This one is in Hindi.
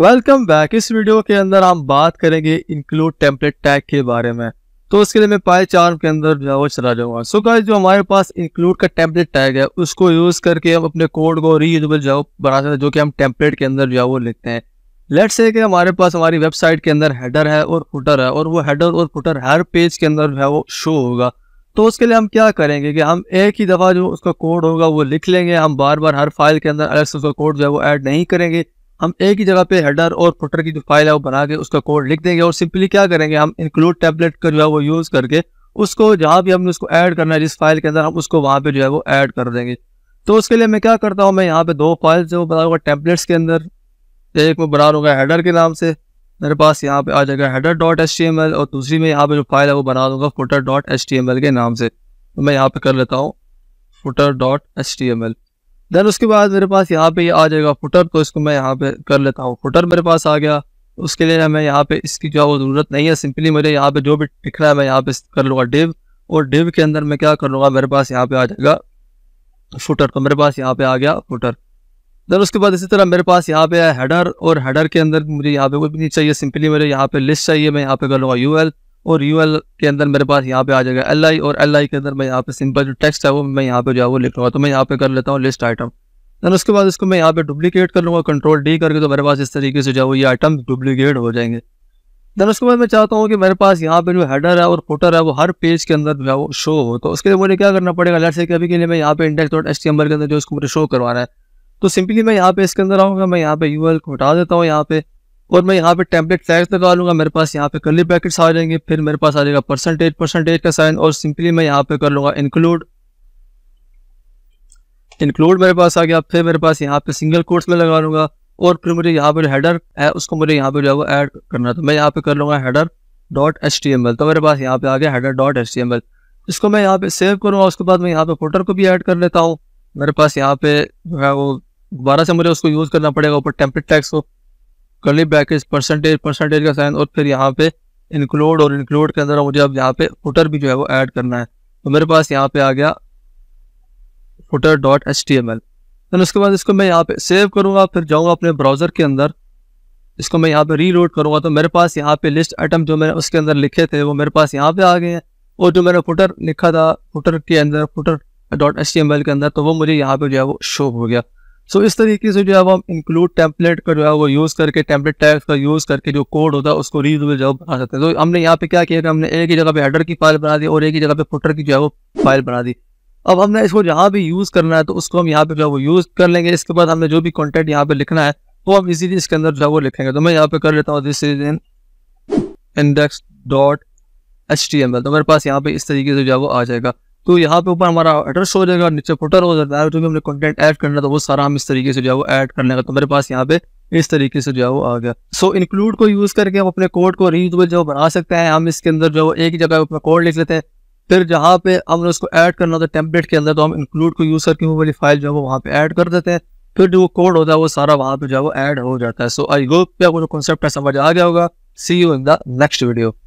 वेलकम बैक इस वीडियो के अंदर हम बात करेंगे इंक्लूड टेम्पलेट टैग के बारे में तो उसके लिए मैं पाए चार्म के अंदर जो है वो चला जाऊंगा सो गाइस जो हमारे पास इंक्लूड का टेम्पलेट टैग है उसको यूज करके हम अपने कोड को रीयूजेबल जो बना सकते हैं जो कि हम टेम्पलेट के अंदर जो है वो लिखते हैं लेट से कि हमारे पास हमारी वेबसाइट के अंदर हेडर है और फुटर है और वो हेडर और फुटर हर पेज के अंदर जो है वो शो होगा तो उसके लिए हम क्या करेंगे कि हम एक ही दफ़ा जो उसका कोड होगा वो लिख लेंगे हम बार बार हर फाइल के अंदर अलग से उसका कोड जो है वो ऐड नहीं करेंगे हम एक ही जगह पे हेडर और फुटर की जो फाइल है वो बना के उसका कोड लिख देंगे और सिंपली क्या करेंगे हम इंक्लूड टेबलेट का जो है वो यूज़ करके उसको जहाँ भी हमने उसको ऐड करना है जिस फाइल के अंदर हम उसको वहाँ पे जो है वो ऐड कर देंगे तो उसके लिए मैं क्या करता हूँ मैं यहाँ पे दो फाइल जो बना लूँगा टेम्पलेट्स के अंदर एक मैं बना लूँगा हेडर के नाम से मेरे पास यहाँ पे आ जाएगा header dot S T M L और दूसरी में यहाँ पे जो फाइल है वो बना दूंगा footer dot S T M L के नाम से तो मैं यहाँ पे कर लेता हूँ footer dot S T M L then उसके बाद मेरे पास यहाँ पे ये आ जाएगा फुटर तो इसको मैं यहाँ पे कर लेता हूँ फुटर मेरे पास आ गया उसके लिए हमें यहाँ पे इसकी जो है वो ज़रूरत नहीं है सिंपली मुझे यहाँ पे जो भी दिख रहा है मैं यहाँ पे कर लूँगा डिव और डिव के अंदर मैं क्या कर लूँगा मेरे पास यहाँ पे आ जाएगा फुटर तो मेरे पास यहाँ पे आ गया फुटर देन उसके बाद इसी तरह मेरे पास यहाँ पे है हेडर और हेडर के अंदर मुझे यहाँ पे कुछ भी नहीं चाहिए सिंपली मुझे यहाँ पे लिस्ट चाहिए मैं यहाँ पे कर लूँगा यू और यू एल के अंदर मेरे पास यहाँ पे आ जाएगा एल आई और एल आई के अंदर मैं यहाँ पे सिंपल जो टेक्स्ट है वो मैं यहाँ पे जो है वो लिख लूँगा तो मैं यहाँ पे कर लेता हूँ लिस्ट आइटम दैन उसके बाद इसको मैं यहाँ पे डुप्लीकेट कर लूँगा कंट्रोल डी करके तो मेरे पास इस तरीके से जो है वो ये आइटम डुप्लीकेट हो जाएंगे दैन उसके बाद मैं चाहता हूँ कि मेरे पास यहाँ पे जो हैडर है और फोटर है वो हर पेज के अंदर जो है वो शो हो तो उसके लिए मुझे क्या करना पड़ेगा लेट से अभी के लिए मैं यहाँ पे इंडेक्स डॉट एच के अंदर जो उसको मुझे शो करवाना है तो सिंपली मैं यहाँ पे इसके अंदर आऊँगा मैं यहाँ पे यू एल को हटा देता हूँ यहाँ पे और मैं यहाँ पे टेम्पलेट फ्लैग्स लगा लूंगा मेरे पास यहाँ पे कली पैकेट्स आ जाएंगे फिर मेरे पास आ जाएगा परसेंटेज परसेंटेज का साइन और सिंपली मैं यहाँ पे कर लूंगा इंक्लूड इंक्लूड मेरे पास आ गया फिर मेरे पास यहाँ पे सिंगल कोर्स में लगा लूंगा और फिर मुझे यहाँ पे जो हैडर है उसको मुझे यहाँ पे जो है ऐड करना था मैं यहाँ पे कर लूंगा header dot H T M L तो मेरे पास यहाँ पे आ गया header dot H T M L इसको मैं यहाँ पे सेव करूंगा उसके बाद मैं यहाँ पे फोटर को भी ऐड कर लेता हूँ मेरे पास यहाँ पे जो है वो दोबारा से मुझे उसको यूज़ करना पड़ेगा ऊपर टेम्पलेट टैक्स को करली ब्रैकेट परसेंटेज परसेंटेज का साइन और फिर यहाँ पे इंक्लूड और इंक्लूड के अंदर मुझे अब यहाँ पे फुटर भी जो है वो ऐड करना है तो मेरे पास यहाँ पे आ गया footer dot H T M L then उसके बाद इसको मैं यहाँ पे सेव करूँगा फिर जाऊँगा अपने ब्राउज़र के अंदर इसको मैं यहाँ पे रीलोड करूँगा तो मेरे पास यहाँ पे लिस्ट आइटम जो मैंने उसके अंदर लिखे थे वो मेरे पास यहाँ पे आ गए हैं और जो मैंने फुटर लिखा था फुटर के अंदर footer dot H T M L के अंदर तो वो मुझे यहाँ पे जो है वो शो हो गया सो इस तरीके से जो है हम इंक्लूड टेम्पलेट का जो है वो यूज़ करके टेम्पलेट टैग्स का यूज़ करके जो कोड होता है उसको रीजनेबल जो बना सकते हैं तो हमने यहाँ पे क्या किया कि हमने एक ही जगह पे हेडर की फाइल बना दी और एक ही जगह पे फुटर की जो है वो फाइल बना दी अब हमने इसको जहाँ भी यूज़ करना है तो उसको हम यहाँ पे जो है वो यूज़ कर लेंगे इसके बाद हमने जो भी कॉन्टेंट यहाँ पे लिखना है वो तो हम इजीली इसके अंदर जो है वो लिखेंगे तो मैं यहाँ पे कर लेता हूँ this is in index dot H T M L तो मेरे पास यहाँ पे इस तरीके से जो है वो आ जाएगा तो यहाँ पे ऊपर हमारा एड्रेस हो जाएगा नीचे फोटर हो जाता है जो तो भी हमने कंटेंट ऐड करना था तो वो सारा हम इस तरीके से जो है वो ऐड करने का तो मेरे पास यहाँ पे इस तरीके से जो है वो आ गया सो so, इंक्लूड को यूज़ करके हम अपने कोड को रीयूजल जो बना सकते हैं हम इसके अंदर जो एक जगह अपना कोड लिख लेते हैं फिर जहाँ पे हमने उसको ऐड करना था टेम्पलेट के अंदर तो हम इंक्लूड को यूज़ करके वो वाली फाइल जो है वो वहाँ पे ऐड कर देते हैं फिर जो कोड होता है वो सारा वहाँ पे जो है वो ऐड हो जाता है सो आई होप आपको जो कॉन्सेप्ट है समझ आ गया होगा see you in the next video